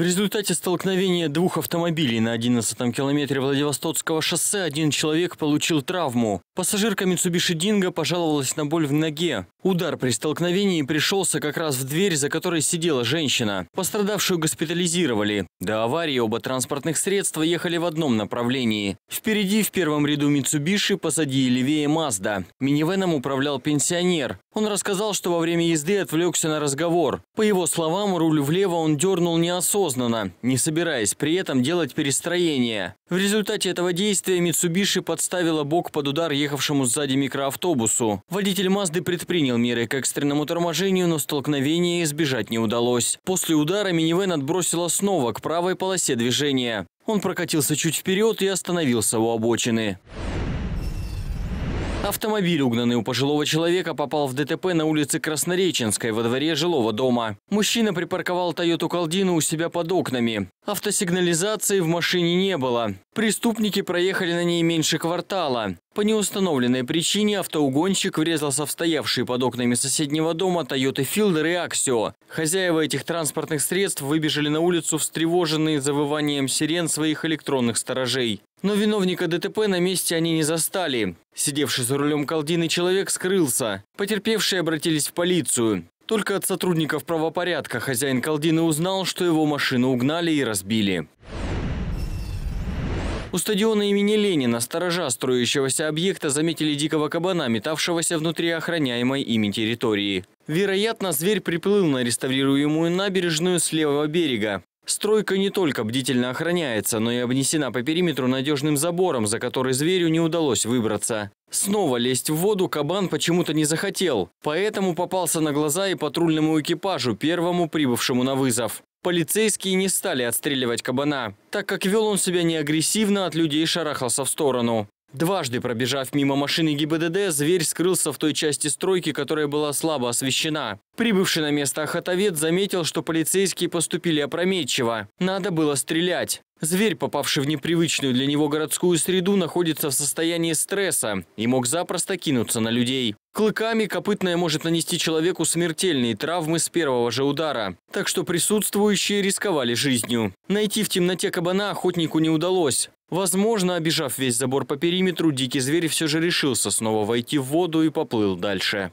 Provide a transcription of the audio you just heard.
В результате столкновения двух автомобилей на 11-м километре Владивостокского шоссе один человек получил травму. Пассажирка Митсубиши Динго пожаловалась на боль в ноге. Удар при столкновении пришелся как раз в дверь, за которой сидела женщина. Пострадавшую госпитализировали. До аварии оба транспортных средства ехали в одном направлении. Впереди в первом ряду Митсубиши, позади левее Мазда. Минивеном управлял пенсионер. Он рассказал, что во время езды отвлекся на разговор. По его словам, руль влево он дернул неосознанно осознанно, не собираясь при этом делать перестроение. В результате этого действия Митсубиши подставила бок под удар ехавшему сзади микроавтобусу. Водитель Мазды предпринял меры к экстренному торможению, но столкновения избежать не удалось. После удара минивэн отбросила снова к правой полосе движения. Он прокатился чуть вперед и остановился у обочины. Автомобиль, угнанный у пожилого человека, попал в ДТП на улице Краснореченской во дворе жилого дома. Мужчина припарковал «Тойоту Колдину» у себя под окнами. Автосигнализации в машине не было. Преступники проехали на ней меньше квартала. По неустановленной причине автоугонщик врезался в стоявшие под окнами соседнего дома Toyota Fielder и Аксио. Хозяева этих транспортных средств выбежали на улицу встревоженные завыванием сирен своих электронных сторожей. Но виновника ДТП на месте они не застали. Сидевший за рулем колдины человек скрылся. Потерпевшие обратились в полицию. Только от сотрудников правопорядка хозяин колдины узнал, что его машину угнали и разбили. У стадиона имени Ленина сторожа строящегося объекта заметили дикого кабана, метавшегося внутри охраняемой ими территории. Вероятно, зверь приплыл на реставрируемую набережную с левого берега. Стройка не только бдительно охраняется, но и обнесена по периметру надежным забором, за который зверю не удалось выбраться. Снова лезть в воду кабан почему-то не захотел, поэтому попался на глаза и патрульному экипажу, первому прибывшему на вызов. Полицейские не стали отстреливать кабана, так как вел он себя не агрессивно, от людей шарахался в сторону. Дважды пробежав мимо машины ГИБДД, зверь скрылся в той части стройки, которая была слабо освещена. Прибывший на место охотовед заметил, что полицейские поступили опрометчиво. Надо было стрелять. Зверь, попавший в непривычную для него городскую среду, находится в состоянии стресса и мог запросто кинуться на людей. Клыками копытное может нанести человеку смертельные травмы с первого же удара, так что присутствующие рисковали жизнью. Найти в темноте кабана охотнику не удалось. Возможно, обижав весь забор по периметру, дикий зверь все же решился снова войти в воду и поплыл дальше.